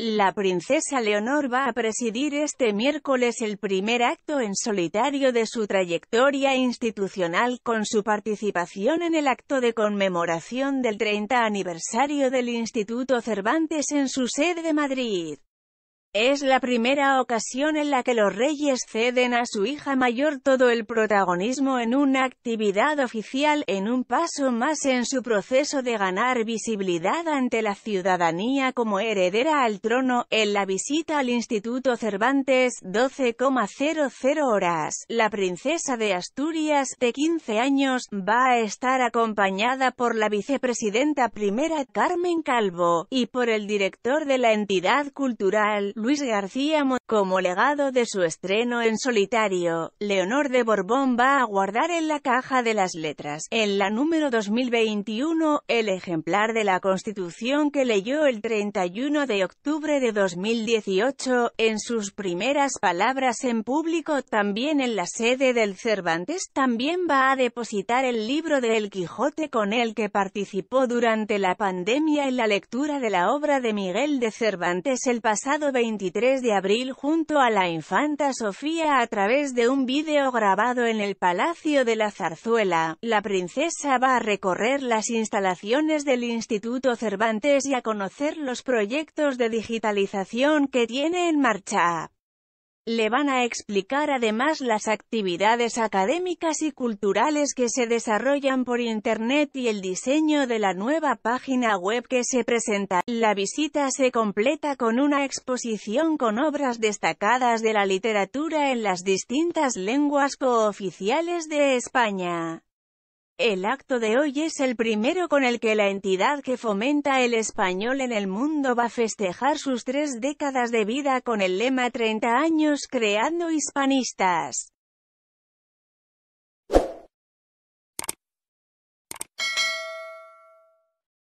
La princesa Leonor va a presidir este miércoles el primer acto en solitario de su trayectoria institucional con su participación en el acto de conmemoración del 30 aniversario del Instituto Cervantes en su sede de Madrid. Es la primera ocasión en la que los reyes ceden a su hija mayor todo el protagonismo en una actividad oficial, en un paso más en su proceso de ganar visibilidad ante la ciudadanía como heredera al trono, en la visita al Instituto Cervantes, 12,00 horas. La princesa de Asturias, de 15 años, va a estar acompañada por la vicepresidenta primera Carmen Calvo, y por el director de la entidad cultural, Luis García Como legado de su estreno en solitario, Leonor de Borbón va a guardar en la caja de las letras, en la número 2021, el ejemplar de la Constitución que leyó el 31 de octubre de 2018, en sus primeras palabras en público también en la sede del Cervantes, también va a depositar el libro de El Quijote con el que participó durante la pandemia en la lectura de la obra de Miguel de Cervantes el pasado 20 23 de abril junto a la infanta Sofía a través de un vídeo grabado en el Palacio de la Zarzuela. La princesa va a recorrer las instalaciones del Instituto Cervantes y a conocer los proyectos de digitalización que tiene en marcha. Le van a explicar además las actividades académicas y culturales que se desarrollan por Internet y el diseño de la nueva página web que se presenta. La visita se completa con una exposición con obras destacadas de la literatura en las distintas lenguas cooficiales de España. El acto de hoy es el primero con el que la entidad que fomenta el español en el mundo va a festejar sus tres décadas de vida con el lema 30 años creando hispanistas.